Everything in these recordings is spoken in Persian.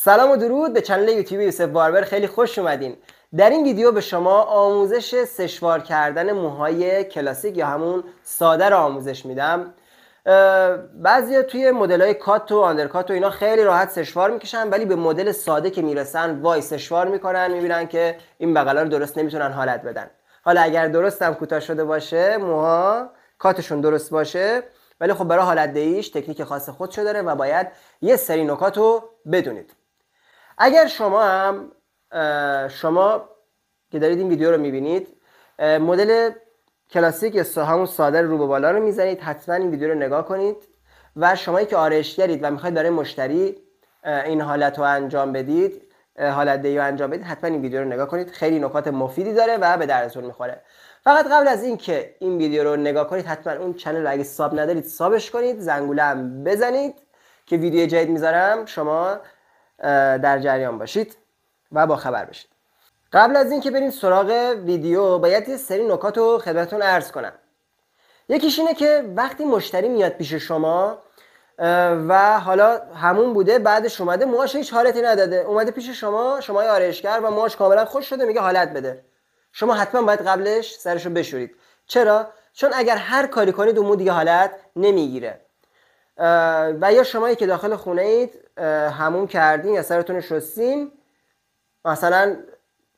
سلام و درود به کانال یوتیوب یوسف باربر خیلی خوش اومدین در این ویدیو به شما آموزش سشوار کردن موهای کلاسیک یا همون ساده رو آموزش میدم بعضیا توی مدل های کات و آندرکات و اینا خیلی راحت سشوار میکشن ولی به مدل ساده که میرسن وای سشوار میکنن میبینن که این بغلا رو درست نمیتونن حالت بدن حالا اگر درستم کوتاه شده باشه موها کاتشون درست باشه ولی خب برای حالت دهیش تکنیک خاص خودشو داره و باید یه سری نکات بدونید اگر شما هم شما که دارید این ویدیو رو میبینید مدل کلاسیک همون ساده رو به بالا رو میزنید حتما این ویدیو رو نگاه کنید و شمایی که گرید و میخواید برای مشتری این حالت رو انجام بدید حالت دیو انجام بدید حتما این ویدیو رو نگاه کنید خیلی نکات مفیدی داره و به دردتون میخوره فقط قبل از اینکه این ویدیو رو نگاه کنید حتما اون چنل رو اگه ساب ندارید سابش کنید زنگوله هم بزنید که ویدیو جدید میذارم شما در جریان باشید و با خبر بشید قبل از اینکه بریم سراغ ویدیو باید یه سری نکات رو خدمتتون عرض کنم یکیش اینه که وقتی مشتری میاد پیش شما و حالا همون بوده بعدش اومده موهاش هیچ حالتی نداده اومده پیش شما شما آرایشگر و موهاش کاملا خوش شده میگه حالت بده شما حتما باید قبلش سرشو بشورید چرا چون اگر هر کاری کنید اون دیگه حالت نمیگیره و یا شمایی که داخل خونه اید همون کردین یا سرتون شستین مثلا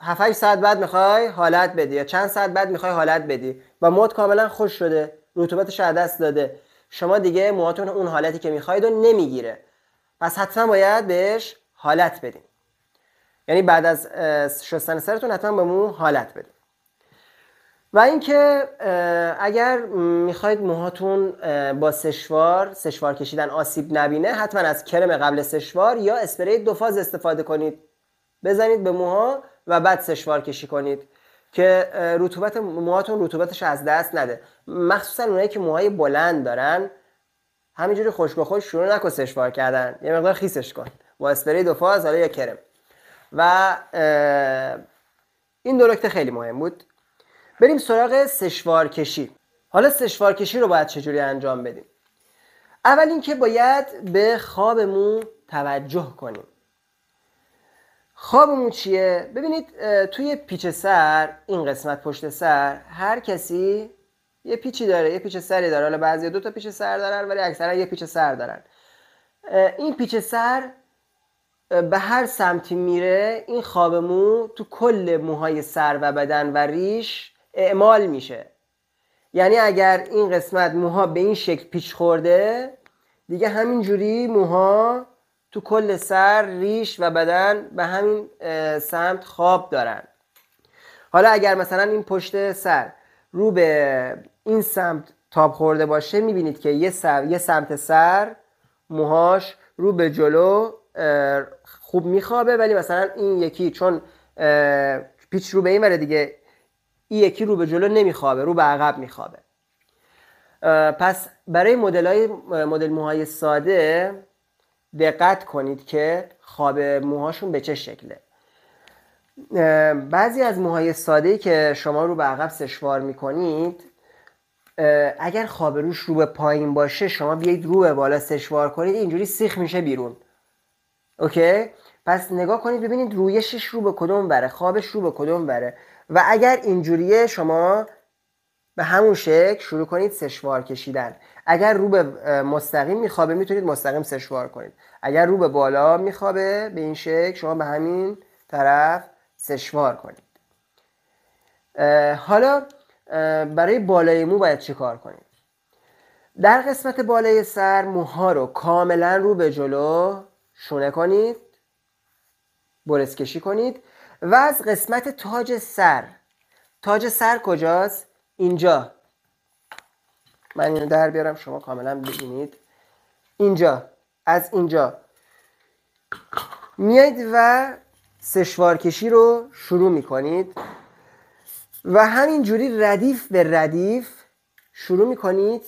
7 ساعت بعد میخوای حالت بدی یا چند ساعت بعد میخوای حالت بدی و موت کاملا خوش شده رطوبتش از دست داده شما دیگه موهاتون اون حالتی که میخواید رو نمیگیره پس حتما باید بهش حالت بدین یعنی بعد از شستن سرتون حتما به مو حالت بدین و اینکه اگر میخواید موهاتون با سشوار سشوار کشیدن آسیب نبینه حتما از کرم قبل سشوار یا اسپری دو فاز استفاده کنید بزنید به موها و بعد سشوار کشی کنید که رطوبت موهاتون رطوبتش از دست نده مخصوصا اونایی که موهای بلند دارن همینجوری خوش به خوش شروع نکن سشوار کردن یه مقدار خیسش کن با اسپری دو فاز یا کرم و این دو خیلی مهم بود بریم سراغ کشی. حالا کشی رو باید چجوری انجام بدیم اول اینکه باید به خوابمون توجه کنیم خوابمون چیه؟ ببینید توی پیچ سر این قسمت پشت سر هر کسی یه پیچی داره یه پیچ سری داره حالا بعضی دو تا پیچ سر دارن ولی اکثرا یه پیچ سر دارن این پیچ سر به هر سمتی میره این خوابمون تو کل موهای سر و بدن و ریش اعمال میشه یعنی اگر این قسمت موها به این شکل پیچ خورده دیگه همین جوری موها تو کل سر ریش و بدن به همین سمت خواب دارن حالا اگر مثلا این پشت سر رو به این سمت تاب خورده باشه میبینید که یه, یه سمت سر موهاش رو به جلو خوب میخوابه ولی مثلا این یکی چون پیچ رو به این وره دیگه این یکی رو به جلو نمیخوابه رو به عقب میخوابه پس برای مدل های مدل موهای ساده دقت کنید که خواب موهاشون به چه شکله بعضی از موهای ساده که شما رو به عقب سشوار میکنید اگر خواب روش رو به پایین باشه شما بیایید رو به بالا سشوار کنید اینجوری سیخ میشه بیرون اوکی پس نگاه کنید ببینید رویشش رو به کدوم بره خوابش رو به کدوم بره و اگر اینجوریه شما به همون شکل شروع کنید سشوار کشیدن اگر رو به مستقیم میخوابه میتونید مستقیم سشوار کنید اگر رو به بالا میخوابه به این شکل شما به همین طرف سشوار کنید حالا برای بالای مو باید چه کار کنید در قسمت بالای سر موها رو کاملا رو به جلو شونه کنید برس کشی کنید و از قسمت تاج سر تاج سر کجاست؟ اینجا من اینو در بیارم شما کاملا ببینید اینجا از اینجا میایید و سشوار کشی رو شروع میکنید و همینجوری ردیف به ردیف شروع میکنید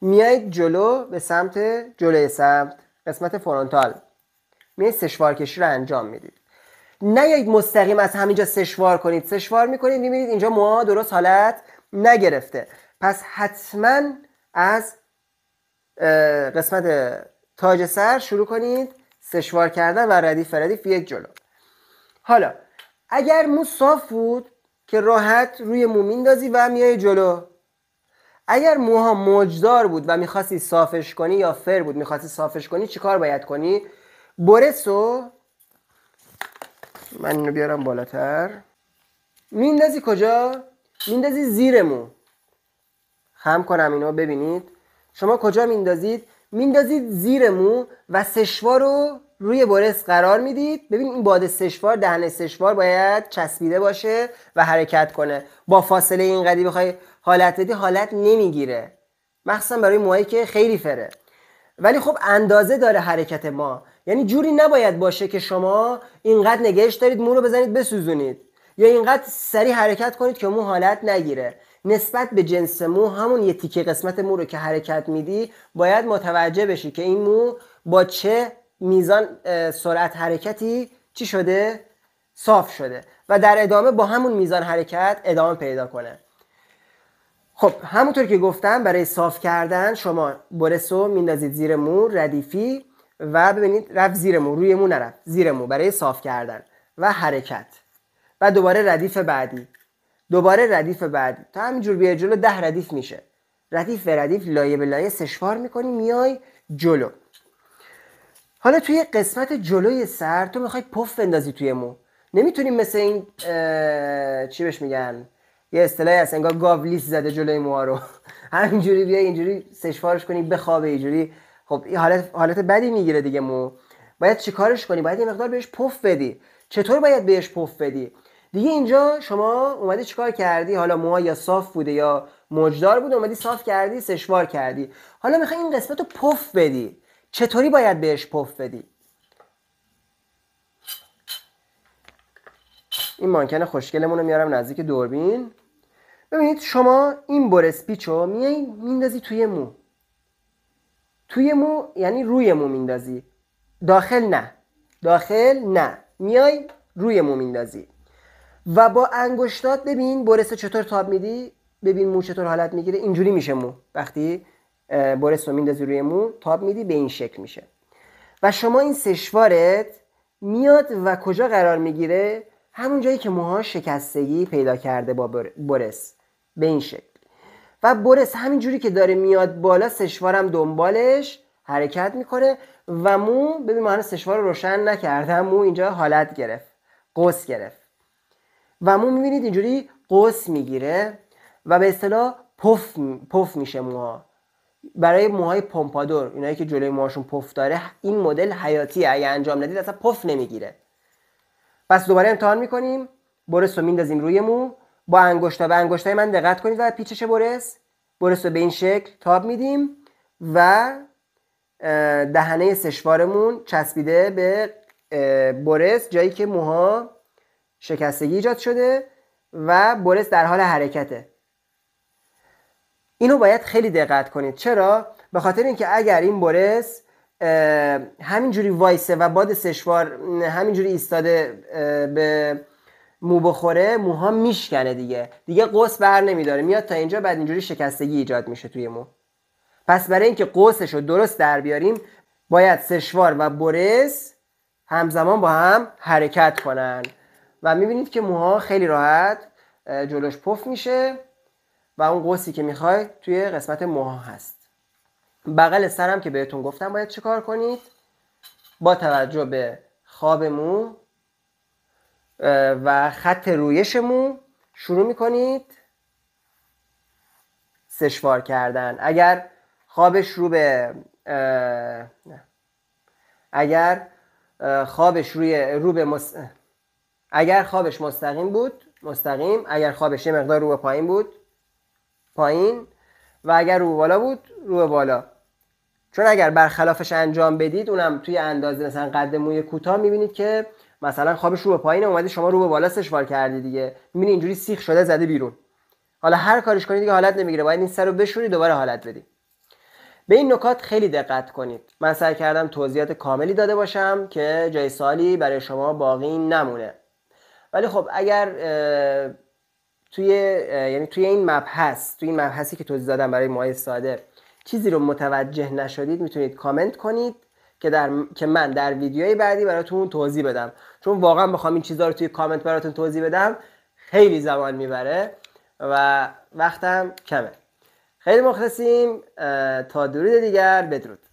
میایید جلو به سمت جلوی سمت قسمت فرونتال میایید سشوار کشی رو انجام میدید نیایید مستقیم از همینجا سشوار کنید سشوار میکنید میبینید اینجا موها درست حالت نگرفته پس حتما از قسمت تاج سر شروع کنید سشوار کردن و ردیف ردیف یک جلو حالا اگر مو صاف بود که راحت روی مو میندازی و میای جلو اگر موها موجدار بود و میخواستی صافش کنی یا فر بود میخواستی صافش کنی چیکار باید کنی برسو من اینو بیارم بالاتر میندازی کجا؟ میندازی زیرمو. خم کنم اینو ببینید شما کجا میندازید؟ میندازید زیر مو و سشوار رو روی برس قرار میدید ببین این باد سشوار دهن سشوار باید چسبیده باشه و حرکت کنه با فاصله اینقدی بخوای حالت بدی حالت نمیگیره مخصوصا برای موهایی که خیلی فره ولی خب اندازه داره حرکت ما یعنی جوری نباید باشه که شما اینقدر نگهش دارید مو رو بزنید بسوزونید یا اینقدر سری حرکت کنید که مو حالت نگیره نسبت به جنس مو همون یه تیکه قسمت مو رو که حرکت میدی باید متوجه بشی که این مو با چه میزان سرعت حرکتی چی شده صاف شده و در ادامه با همون میزان حرکت ادامه پیدا کنه خب همونطور که گفتم برای صاف کردن شما برسو میندازید زیر مو ردیفی و ببینید رفت زیرمو رویمون نرفت زیرمو برای صاف کردن و حرکت و دوباره ردیف بعدی دوباره ردیف بعدی تا همینجور بیای جلو ده ردیف میشه ردیف به ردیف لایه به لایه سشوار میکنی میای جلو حالا توی قسمت جلوی سر تو میخوای پف بندازی توی مو نمیتونی مثل این چی بهش میگن یه اصطلاحی هست انگار گاو زده جلوی موها رو همینجوری بیای اینجوری سشوارش کنی بخوابه اینجوری خب این حالت حالت بدی میگیره دیگه مو باید چیکارش کنی باید یه مقدار بهش پف بدی چطور باید بهش پف بدی دیگه اینجا شما اومدی چیکار کردی حالا موها یا صاف بوده یا مجدار بوده اومدی صاف کردی سشوار کردی حالا میخوای این قسمت رو پف بدی چطوری باید بهش پف بدی این مانکن خوشگلمون رو میارم نزدیک دوربین ببینید شما این برس پیچو میای میندازی توی مو توی مو یعنی روی مو میندازی داخل نه داخل نه میای روی مو میندازی و با انگشتات ببین برس چطور تاب میدی ببین مو چطور حالت میگیره اینجوری میشه مو وقتی برس رو میندازی روی مو تاب میدی به این شکل میشه و شما این سشوارت میاد و کجا قرار میگیره همون جایی که موها شکستگی پیدا کرده با برس به این شکل و برس جوری که داره میاد بالا سشوارم دنبالش حرکت میکنه و مو ببین ما هنوز سشوار رو روشن نکردم مو اینجا حالت گرفت قوس گرفت و مو میبینید اینجوری قوس میگیره و به اصطلاح پف, پف میشه موها برای موهای پومپادور اینایی که جلوی موهاشون پف داره این مدل حیاتیه اگه انجام ندید اصلا پف نمیگیره پس دوباره امتحان میکنیم برس رو میندازیم روی مو با انگشتا به انگشتای من دقت کنید و پیچش برس برس رو به این شکل تاب میدیم و دهنه سشوارمون چسبیده به برس جایی که موها شکستگی ایجاد شده و برس در حال حرکته اینو باید خیلی دقت کنید چرا به خاطر اینکه اگر این برس همینجوری وایسه و باد سشوار همینجوری ایستاده به مو بخوره موها میشکنه دیگه دیگه قوس بر نمیداره میاد تا اینجا بعد اینجوری شکستگی ایجاد میشه توی مو پس برای اینکه قوسش رو درست در بیاریم باید سشوار و برس همزمان با هم حرکت کنن و میبینید که موها خیلی راحت جلوش پف میشه و اون قوسی که میخوای توی قسمت موها هست بغل سرم که بهتون گفتم باید چیکار کنید با توجه به خواب مو و خط مو شروع میکنید سشوار کردن اگر خوابش رو به اگر خوابش روی رو به اگر خوابش مستقیم بود مستقیم اگر خوابش یه مقدار رو به پایین بود پایین و اگر رو بالا بود رو بالا چون اگر برخلافش انجام بدید اونم توی اندازه مثلا قد موی کوتاه میبینید که مثلا خوابش رو به پایین اومده شما رو به بالا سشوار کردی دیگه میبینی اینجوری سیخ شده زده بیرون حالا هر کارش کنید دیگه حالت نمیگیره باید این سر رو بشوری دوباره حالت بدی به این نکات خیلی دقت کنید من سعی کردم توضیحات کاملی داده باشم که جای سالی برای شما باقی نمونه ولی خب اگر توی یعنی توی این مبحث توی این مبحثی که توضیح دادم برای ماه ساده چیزی رو متوجه نشدید میتونید کامنت کنید که, در... که من در ویدیوی بعدی براتون توضیح بدم چون واقعا بخوام این چیزها رو توی کامنت براتون توضیح بدم خیلی زمان میبره و وقتم کمه خیلی مخلصیم تا درود دیگر بدرود